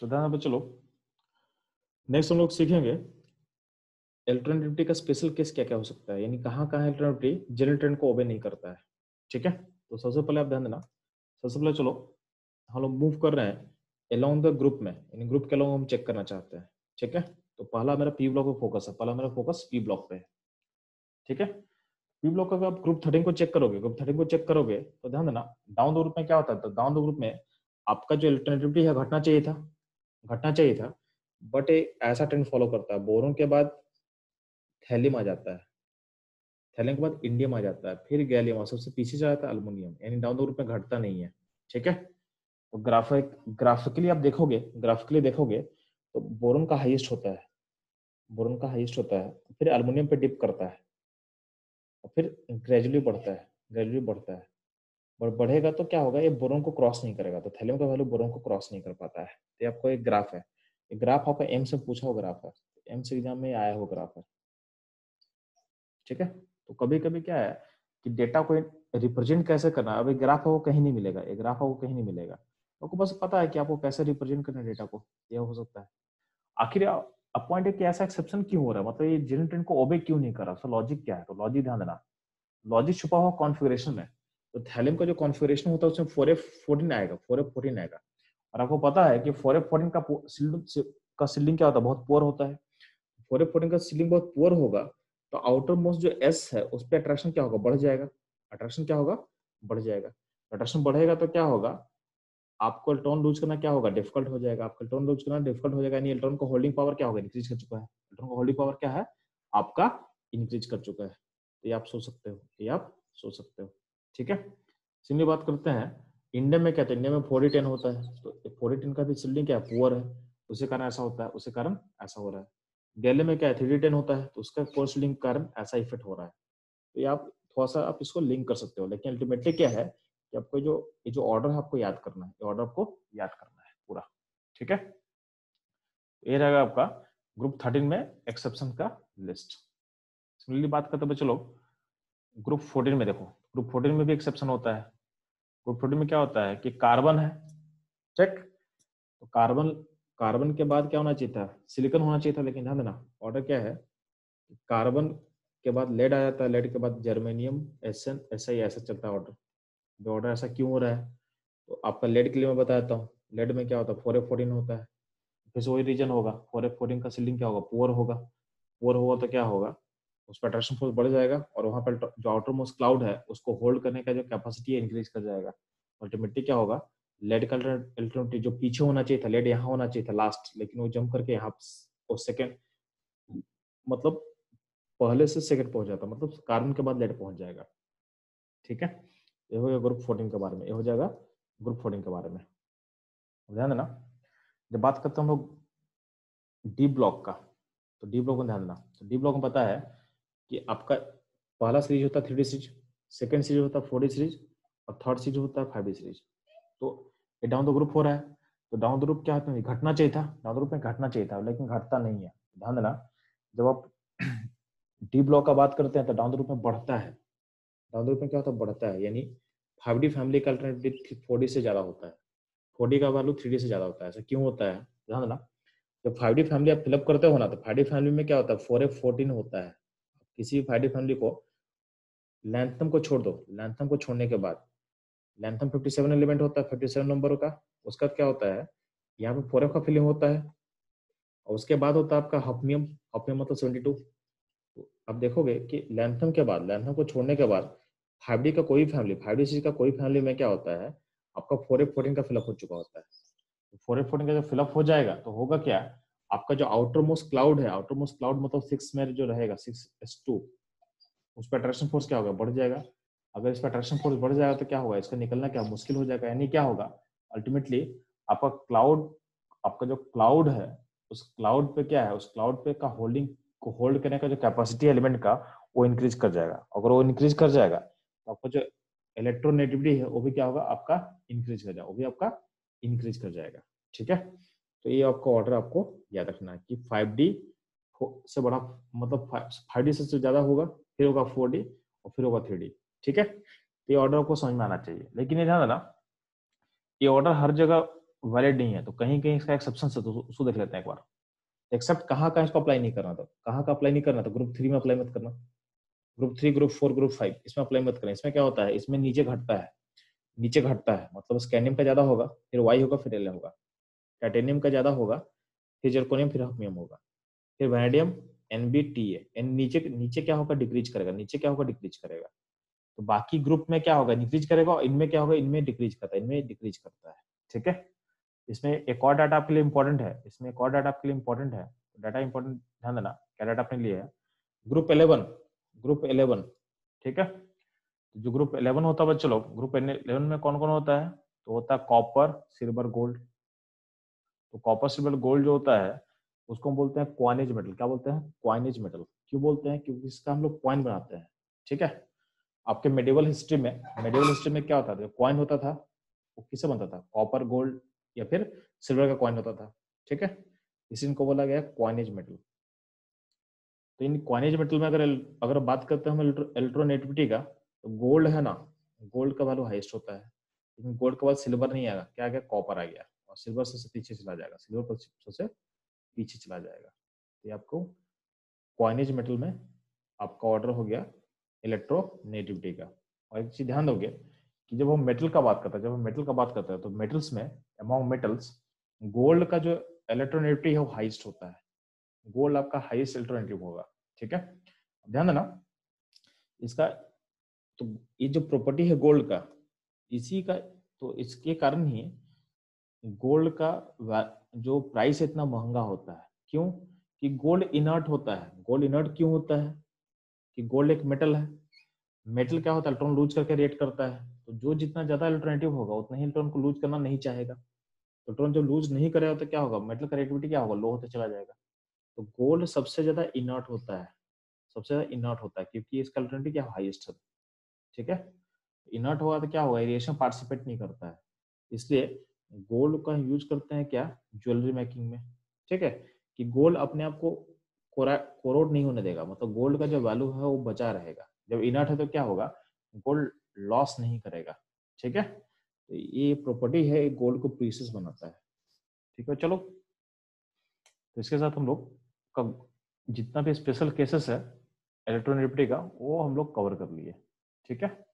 तो ध्यान पे चलो नेक्स्ट हम लोग सीखेंगे एल्टरनेटिविटी का स्पेशल केस क्या क्या हो सकता है यानी कहाँ कहाँ एल्टरनेटिविटी जनरल ट्रेंड को ओबे नहीं करता है ठीक है तो सबसे पहले आप ध्यान देना सबसे पहले चलो हम लोग मूव कर रहे हैं अलोंग द ग्रुप में यानी ग्रुप के अलोंग हम चेक करना चाहते हैं ठीक है तो पहला मेरा पी ब्लॉक पे फोकस है पहला मेरा फोकस पी ब्लॉक पे है ठीक है पी ब्लॉक का आप ग्रुप थर्टीन को चेक करोगे ग्रुप थर्टीन को चेक करोगे तो ध्यान देना डाउन द ग्रुप में क्या होता है तो डाउन द ग्रुप में आपका जो अल्टरनेटिविटी है घटना चाहिए था घटना चाहिए था बट ऐसा ट्रेंड फॉलो करता है बोरों के बाद थैलियम आ जाता है थैलियम के बाद इंडियम आ जाता है फिर गैलियम और सबसे पीछे जाता है अल्मोनियम यानी डाउन द रूप में घटता नहीं है ठीक है तो ग्राफिक ग्राफिकली आप देखोगे ग्राफिकली देखोगे तो बोरन का हाइएस्ट होता है बोरन का हाइएस्ट होता है फिर अल्मोनियम पे डिप करता है और फिर ग्रेजुअली बढ़ता है ग्रेजुअली बढ़ता है और बढ़ेगा तो क्या होगा ये बोरोन को क्रॉस नहीं करेगा तो थैलियम का वैल्यू बोरोन को क्रॉस नहीं कर पाता है तो आपको एक ग्राफ है एक ग्राफ आपका एम से पूछा हो ग्राफ है एम से एग्जाम में आया हो ग्राफ है ठीक है तो कभी कभी क्या है कि डेटा को रिप्रेजेंट कैसे करना अब ये ग्राफ आपको कहीं नहीं मिलेगा एक ग्राफ आपको कहीं नहीं मिलेगा आपको बस पता है कि आपको कैसे रिप्रेजेंट करना है डेटा को यह हो सकता है आखिर अपॉइंट है कि ऐसा एक्सेप्शन क्यों हो रहा है मतलब ये जिन ट्रेंड को ओबे क्यों नहीं कर रहा उसका लॉजिक क्या है तो लॉजिक ध्यान देना लॉजिक छुपा हुआ कॉन्फ़िगरेशन में तो थैलियम का जो कॉन्फ़िगरेशन होता है उसमें फोर एफ फोर्टीन आएगा फोर एफ फोर्टीन आएगा और आपको पता है कि फोर एफ फोर्टीन का सीलिंग का सीलिंग क्या होता है बहुत पोअर होता है फोर एफ फोर्टीन का सीलिंग बहुत पोअर होगा तो आउटर मोस्ट जो एस है उस पर अट्रैक्शन क्या होगा बढ़ जाएगा अट्रैक्शन क्या होगा बढ़ जाएगा अट्रैक्शन बढ़ेगा तो क्या होगा आपको इलेक्ट्रॉन लूज करना क्या होगा डिफिकल्ट हो जाएगा आपका इलेक्ट्रॉन लूज करना डिफिकल्ट हो जाएगा यानी एल्ट्रॉन का होल्डिंग पावर क्या होगा इंक्रीज कर चुका है इलेक्ट्रॉन का होल्डिंग पावर क्या है आपका इंक्रीज कर चुका है तो ये आप सोच सकते हो ये आप सोच सकते हो ठीक है चलिए बात करते हैं इंडिया में क्या था इंडिया में फोर टेन होता है तो फोर टेन का भी शिल्डिंग क्या पुअर है उसी कारण ऐसा होता है उसी कारण ऐसा हो रहा है गैले में क्या है थ्री टेन होता है तो उसका पुअर शिल्डिंग कारण ऐसा इफेक्ट हो रहा है तो ये आप थोड़ा सा आप इसको लिंक कर सकते हो लेकिन अल्टीमेटली क्या है कि आपको जो ये जो ऑर्डर है आपको याद करना है ऑर्डर आपको याद करना है पूरा ठीक है ये रहेगा आपका ग्रुप थर्टीन में एक्सेप्शन का लिस्ट सिमिलरली बात करते बच्चे लोग ग्रुप फोर्टीन में देखो ग्रुप फोर्टीन में भी एक्सेप्शन होता है ग्रुप फोर्टीन में क्या होता है कि कार्बन है चेक तो कार्बन कार्बन के बाद क्या होना चाहिए था सिलिकन होना चाहिए था लेकिन ध्यान देना ऑर्डर क्या है कार्बन के बाद लेड आ जाता है लेड के बाद जर्मेनियम एसन ऐसा ही ऐसा चलता है ऑर्डर जो ऑर्डर ऐसा क्यों हो रहा है तो आपका लेड के लिए मैं बताता हूँ लेड में क्या होता है फोर फोर्टीन होता है फिर से वही रीजन होगा फोर फोर्टीन का सिलिंग क्या होगा पोअर होगा पोअर होगा तो क्या होगा उस पर अट्रैक्शन फोर्स बढ़ जाएगा और वहां पर जो आउटर मोस्ट क्लाउड है उसको होल्ड करने का जो कैपेसिटी है इंक्रीज कर जाएगा अल्टीमेटली क्या होगा लेड का अल्टरनेटिव जो पीछे होना चाहिए था लेड यहाँ होना चाहिए था लास्ट लेकिन वो जम करके यहाँ वो सेकेंड मतलब पहले से सेकेंड पहुंच जाता मतलब कार्बन के बाद लेड पहुंच जाएगा ठीक है ये हो गया ग्रुप फोर्टीन के बारे में ये हो जाएगा ग्रुप फोर्टीन के बारे में ध्यान देना जब बात करते हैं हम लोग डी ब्लॉक का तो डी ब्लॉक में ध्यान देना तो डी ब्लॉक में पता है कि आपका पहला सीरीज होता है three D series second series होता है फोर डी सीरीज और थर्ड सीरीज होता है फाइव डी सीरीज तो ये डाउन द ग्रुप हो रहा है तो डाउन द ग्रुप क्या होता है घटना चाहिए था डाउन द ग्रुप में घटना चाहिए था लेकिन घटता नहीं है ध्यान देना जब आप डी ब्लॉक का बात करते हैं तो डाउन द ग्रुप में बढ़ता है डाउन द ग्रुप में क्या होता है बढ़ता है यानी फाइव डी फैमिली का अल्टरनेटिव फोर से ज्यादा होता है फोर का वैल्यू थ्री डी से ज्यादा होता है ऐसा क्यों होता है ध्यान देना जब फाइव डी फैमिली आप फिलअप करते हो ना तो फाइव डी फैमिली में क्या होता है फोर ए फोर्टीन होता है किसी भी फाइडी फैमिली को लैंथम को छोड़ दो लैंथम को छोड़ने के बाद लैंथम 57 एलिमेंट होता है 57 नंबर का उसका क्या होता है यहाँ पे फोर एफ का फिलिंग होता है और उसके बाद होता है आपका हफमियम हफमियम मतलब सेवेंटी टू तो आप देखोगे कि लैंथम के बाद लैंथम को छोड़ने के बाद फाइव का कोई फैमिली फाइव डी का कोई फैमिली में क्या होता है आपका फोर फोर्टीन का फिलअप हो चुका होता है फोर तो फोर्टीन का जब फिलअप हो जाएगा तो होगा क्या आपका जो आउटर मोस्ट क्लाउड है आउटर मोस्ट क्लाउड मतलब सिक्स में जो रहेगा सिक्स एस टू उस पर अट्रैक्शन फोर्स क्या होगा बढ़ जाएगा अगर इस पर अट्रैक्शन फोर्स बढ़ जाएगा तो क्या होगा इसका निकलना क्या मुश्किल हो जाएगा यानी क्या होगा अल्टीमेटली आपका क्लाउड आपका जो क्लाउड है उस क्लाउड पे क्या है उस क्लाउड पे का होल्डिंग को होल्ड करने का जो कैपेसिटी एलिमेंट का वो इंक्रीज कर जाएगा अगर वो इंक्रीज कर जाएगा तो आपका जो इलेक्ट्रोनेटिविटी है वो भी क्या होगा आपका इंक्रीज कर जाएगा वो भी आपका इंक्रीज कर जाएगा ठीक है तो ये आपका ऑर्डर आपको याद रखना है कि फाइव डी से बड़ा मतलब फाइव डी से ज्यादा होगा फिर होगा फोर डी और फिर होगा थ्री डी ठीक है तो ये ऑर्डर आपको समझ में आना चाहिए लेकिन ये ध्यान देना ये ऑर्डर हर जगह वैलिड नहीं है तो कहीं कहीं इसका एक्सेप्शन है तो उसको देख लेते हैं एक बार एक्सेप्ट कहाँ का इसको अप्लाई नहीं करना था कहाँ का अप्लाई नहीं करना था ग्रुप थ्री में अप्लाई मत करना group three group four group five इसमें अप्लाई मत करना इसमें क्या होता है इसमें नीचे घटता है नीचे घटता है मतलब स्कैनियम का ज्यादा होगा फिर वाई होगा फिर एल होगा टाइटेनियम का ज्यादा होगा फिर जर्कोनियम फिर हफमियम होगा फिर vanadium N B T N नीचे नीचे क्या होगा डिक्रीज करेगा नीचे क्या होगा डिक्रीज करेगा तो बाकी ग्रुप में क्या होगा डिक्रीज करेगा इनमें क्या होगा इनमें डिक्रीज करता है इनमें डिक्रीज करता है ठीक है इसमें एक और डाटा आपके लिए इंपॉर्टेंट है इसमें एक और डाटा आपके लिए इंपॉर्टेंट है डाटा इंपॉर्टेंट ध्यान देना क्या डाटा आपने लिया है ग्रुप इलेवन ग्रुप इलेवन ठीक है तो जो ग्रुप इलेवन होता है बच्चे लोग ग्रुप इलेवन में कौन कौन होता है तो होता है कॉपर सिल्वर गोल्ड तो कॉपर सिल्वर गोल्ड जो होता है उसको हम बोलते हैं क्वाइनेज मेटल क्या बोलते हैं क्वाइनेज मेटल क्यों बोलते हैं क्योंकि इसका हम लोग क्वाइन बनाते हैं ठीक है आपके मेडिवल हिस्ट्री में मेडिवल हिस्ट्री में क्या होता था क्वाइन होता था वो किससे बनता था कॉपर गोल्ड या फिर सिल्वर का क्वाइन होता था ठीक है इसी इनको बोला गया क्वाइनेज मेटल तो इन क्वाइनेज मेटल में अगर अगर बात करते हैं हम इलेक्ट्रोनेटिविटी का तो गोल्ड है ना गोल्ड का वैल्यू हाइस्ट होता है लेकिन गोल्ड के बाद सिल्वर नहीं आएगा क्या आ गया कॉपर आ गया और सिल्वर सबसे पीछे चला जाएगा सिल्वर सबसे पीछे चला जाएगा तो ये आपको क्वाइनेज मेटल में आपका ऑर्डर हो गया इलेक्ट्रो नेटिविटी का और एक चीज ध्यान दोगे कि जब हम मेटल का बात करते हैं जब हम मेटल का बात करते हैं तो मेटल्स में अमाउंट मेटल्स गोल्ड का जो इलेक्ट्रोनेटिविटी है वो हाइस्ट होता है गोल्ड आपका हाइस्ट इलेक्ट्रोनेटिव होगा ठीक है ध्यान देना इसका तो ये जो प्रॉपर्टी है गोल्ड का इसी का तो इसके कारण ही गोल्ड का जो प्राइस इतना महंगा होता है क्यों कि गोल्ड इनर्ट होता है गोल्ड इनर्ट क्यों होता है कि गोल्ड एक मेटल है मेटल क्या होता है इलेक्ट्रॉन लूज करके रिएक्ट करता है तो जो जितना ज्यादा अल्टरनेटिव होगा उतना ही इलेक्ट्रॉन को लूज करना नहीं चाहेगा तो इलेक्ट्रॉन जो लूज नहीं करेगा तो क्या होगा मेटल का रिएक्टिविटी क्या होगा लो होता चला जाएगा तो गोल्ड सबसे ज्यादा इनर्ट होता है सबसे ज्यादा इनर्ट होता है क्योंकि इसका अल्टरनेटिव क्या हाइएस्ट है ठीक है इनर्ट होगा तो क्या होगा एरिएशन पार्टिसिपेट नहीं करता है इसलिए गोल्ड का यूज करते हैं क्या ज्वेलरी मेकिंग में ठीक है कि गोल्ड अपने आप को कोरोड नहीं होने देगा मतलब गोल्ड का जो वैल्यू है वो बचा रहेगा जब इनर्ट है तो क्या होगा गोल्ड लॉस नहीं करेगा ठीक है तो ये प्रॉपर्टी है गोल्ड को पीसेस बनाता है ठीक है चलो तो इसके साथ हम लोग कब जितना भी स्पेशल केसेस है इलेक्ट्रॉनिक का वो हम लोग कवर कर लिए ठीक है